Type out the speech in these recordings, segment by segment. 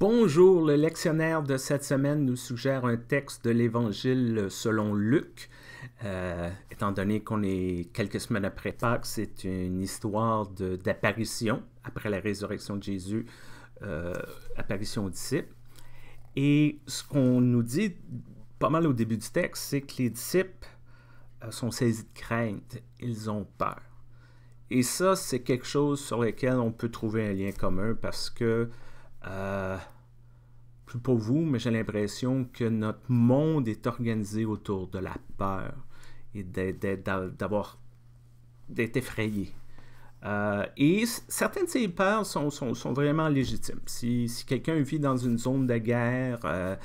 Bonjour, le lectionnaire de cette semaine nous suggère un texte de l'Évangile selon Luc. Euh, étant donné qu'on est quelques semaines après Pâques, c'est une histoire d'apparition après la résurrection de Jésus, euh, apparition aux disciples. Et ce qu'on nous dit pas mal au début du texte, c'est que les disciples euh, sont saisis de crainte, ils ont peur. Et ça, c'est quelque chose sur lequel on peut trouver un lien commun parce que euh, plus pour vous, mais j'ai l'impression que notre monde est organisé autour de la peur et d'avoir d'être effrayé. Euh, et certaines de ces peurs sont, vraiment légitimes. Si, quelqu'un vit dans une zone de guerre euh,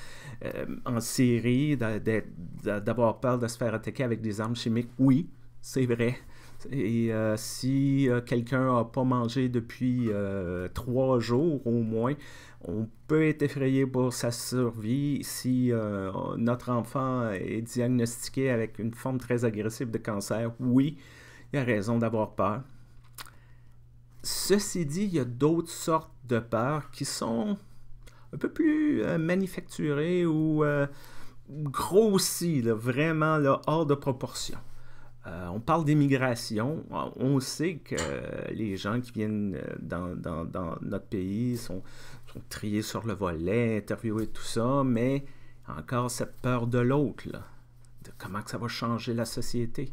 en Syrie, d'avoir peur de se faire attaquer avec des armes chimiques, oui, c'est vrai. Et euh, si euh, quelqu'un n'a pas mangé depuis euh, trois jours au moins, on peut être effrayé pour sa survie si notre enfant est diagnostiqué avec une forme très agressive de cancer. Oui, il y a raison d'avoir peur. Ceci dit, il y a d'autres sortes de peurs qui sont un peu plus manufacturées ou grossies, vraiment hors de proportion. Euh, on parle d'immigration, On sait que les gens qui viennent euh, dans, notre pays sont, triés sur le volet, interviewés, tout ça, mais encore cette peur de l'autre, de comment que ça va changer la société.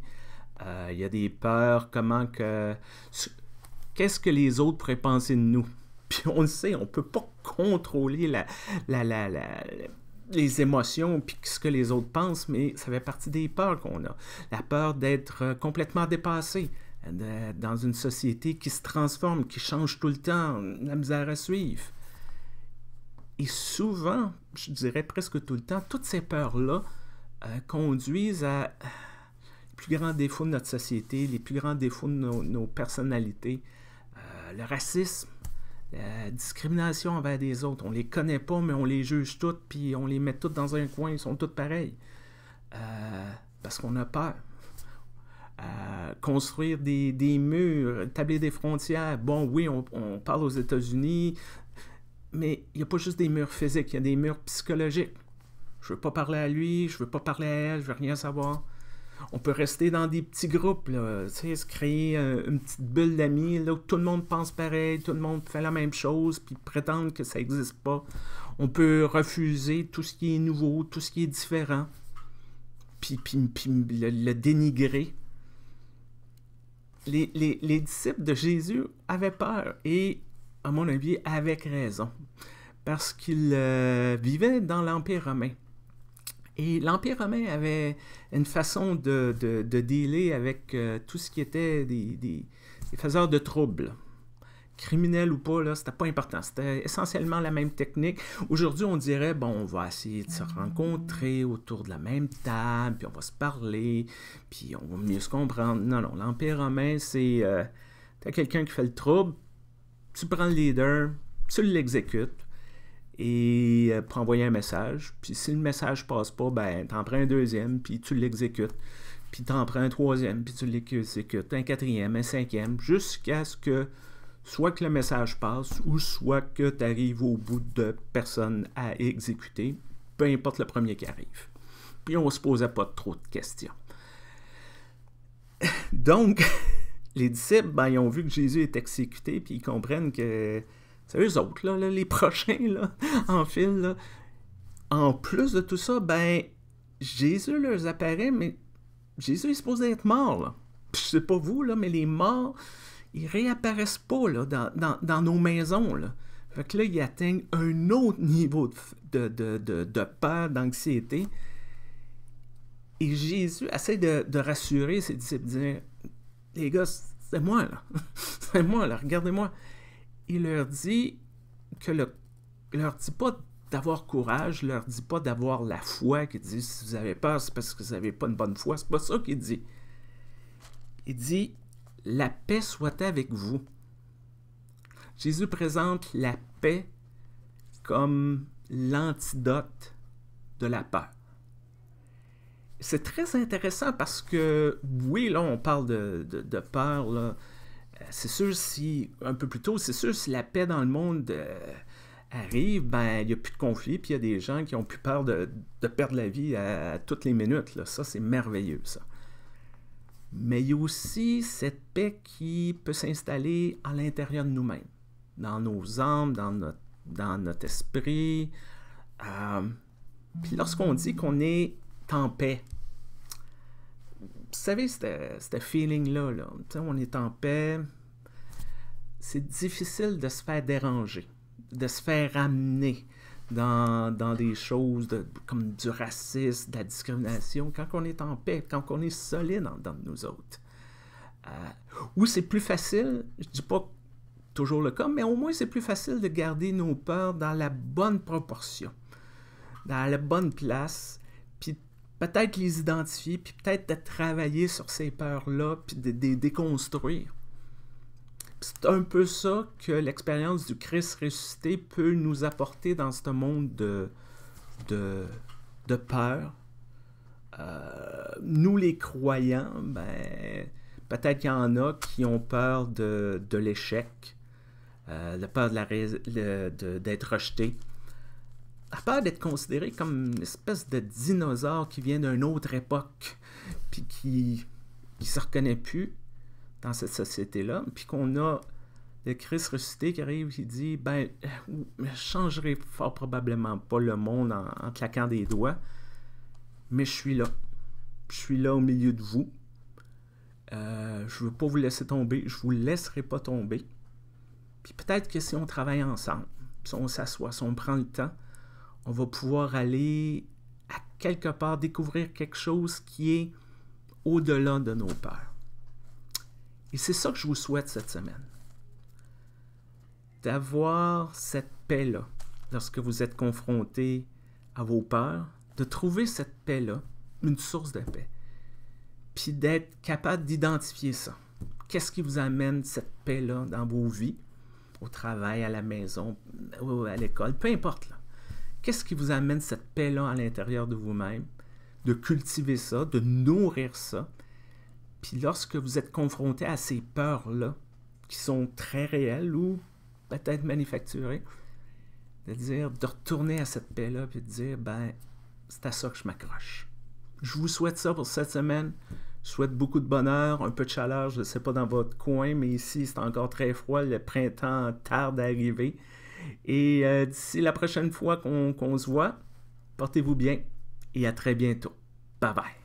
Euh, il y a des peurs, comment que... Qu'est-ce que les autres pourraient penser de nous? Puis on le sait, on ne peut pas contrôler la, la, la les émotions puis ce que les autres pensent, mais ça fait partie des peurs qu'on a. La peur d'être euh, complètement dépassé dans une société qui se transforme, qui change tout le temps, la misère à suivre. Et souvent, je dirais presque tout le temps, toutes ces peurs-là euh, conduisent à les plus grands défauts de notre société, les plus grands défauts de nos, personnalités, euh, le racisme, la euh, discrimination envers des autres. On les connaît pas, mais on les juge toutes, puis on les met toutes dans un coin, ils sont toutes pareils. Euh, parce qu'on a peur. Euh, construire des, des, murs, tabler des frontières. Bon, oui, on, on parle aux États-Unis, mais il n'y a pas juste des murs physiques, il y a des murs psychologiques. Je ne veux pas parler à lui, je ne veux pas parler à elle, je ne veux rien savoir on peut rester dans des petits groupes, se créer une petite bulle d'amis, où tout le monde pense pareil, tout le monde fait la même chose, puis prétendre que ça n'existe pas. On peut refuser tout ce qui est nouveau, tout ce qui est différent, puis, puis, le, dénigrer. Les, disciples de Jésus avaient peur, et à mon avis, avec raison, parce qu'ils euh, vivaient dans l'Empire romain. Et l'Empire romain avait une façon de, de, dealer avec euh, tout ce qui était des, des, faiseurs de troubles criminel ou pas, là, c'était pas important. C'était essentiellement la même technique. Aujourd'hui, on dirait, bon, on va essayer de se rencontrer autour de la même table, puis on va se parler, puis on va mieux se comprendre. Non, non, l'Empire romain, c'est, tu euh, t'as quelqu'un qui fait le trouble, tu prends le leader, tu l'exécutes, et euh, pour envoyer un message. Puis si le message passe pas, ben en prends un deuxième, puis tu l'exécutes. Puis en prends un troisième, puis tu l'exécutes, un quatrième, un cinquième, jusqu'à ce que soit que le message passe ou soit que tu arrives au bout de personnes à exécuter, peu importe le premier qui arrive. Puis on ne se posait pas trop de questions. Donc, les disciples, ben, ils ont vu que Jésus est exécuté, puis ils comprennent que c'est eux autres, là, les prochains, là, en file. En plus de tout ça, ben, Jésus leur apparaît, mais Jésus est supposé être mort, là. Je sais pas vous, là, mais les morts, ils réapparaissent pas, là, dans, nos maisons, là. Fait que là, ils atteignent un autre niveau de, peur, d'anxiété. Et Jésus essaie de, rassurer ses disciples, dire Les gars, c'est moi, là. c'est moi, là. Regardez-moi il leur dit que le, leur dit pas d'avoir courage, il leur dit pas d'avoir la foi, qui dit si vous avez peur, c'est parce que vous n'avez pas une bonne foi. C'est pas ça qu'il dit. Il dit la paix soit avec vous. Jésus présente la paix comme l'antidote de la peur. C'est très intéressant parce que, oui, là, on parle de, de, de peur, là, c'est sûr si, un peu plus tôt, c'est sûr si la paix dans le monde euh, arrive, ben, il n'y a plus de conflit, puis il y a des gens qui ont plus peur de, perdre la vie à, toutes les minutes. Ça, c'est merveilleux, ça. Mais il y a aussi cette paix qui peut s'installer à l'intérieur de nous-mêmes, dans nos âmes, dans notre, esprit. Euh, puis lorsqu'on dit qu'on est en paix, vous savez, ce feeling-là, on est en paix, c'est difficile de se faire déranger, de se faire amener dans, dans des choses comme du racisme, de la discrimination, quand on est en paix, quand on est solide en nous autres. Euh, c'est plus facile, je dis pas toujours le cas, mais au moins c'est plus facile de garder nos peurs dans la bonne proportion, dans la bonne place peut-être les identifier, puis peut-être travailler sur ces peurs-là, puis de, les déconstruire. C'est un peu ça que l'expérience du Christ ressuscité peut nous apporter dans ce monde de, peur. Euh, nous, les croyants, ben, peut-être qu'il y en a qui ont peur de, l'échec, euh, de la peur d'être rejeté à part d'être considéré comme une espèce de dinosaure qui vient d'une autre époque, puis qui ne se reconnaît plus dans cette société-là, puis qu'on a le Christ ressuscité qui arrive et qui dit Ben, euh, je changerai fort probablement pas le monde en, claquant des doigts, mais je suis là. Je suis là au milieu de vous. Euh, je ne veux pas vous laisser tomber. Je ne vous laisserai pas tomber. Puis peut-être que si on travaille ensemble, si on s'assoit, si on prend le temps, on va pouvoir aller à quelque part découvrir quelque chose qui est au-delà de nos peurs. Et c'est ça que je vous souhaite cette semaine. D'avoir cette paix-là lorsque vous êtes confronté à vos peurs, de trouver cette paix-là, une source de paix, puis d'être capable d'identifier ça. Qu'est-ce qui vous amène cette paix-là dans vos vies, au travail, à la maison, à l'école, peu importe. Là. Qu'est-ce qui vous amène cette paix-là à l'intérieur de vous-même? De cultiver ça, de nourrir ça. Puis lorsque vous êtes confronté à ces peurs-là, qui sont très réelles ou peut-être manufacturées, de dire, de retourner à cette paix-là, puis de dire, ben, c'est à ça que je m'accroche. Je vous souhaite ça pour cette semaine. Je souhaite beaucoup de bonheur, un peu de chaleur, je ne sais pas dans votre coin, mais ici c'est encore très froid, le printemps tarde à arriver. Et euh, d'ici la prochaine fois qu'on se voit, portez-vous bien et à très bientôt. Bye bye.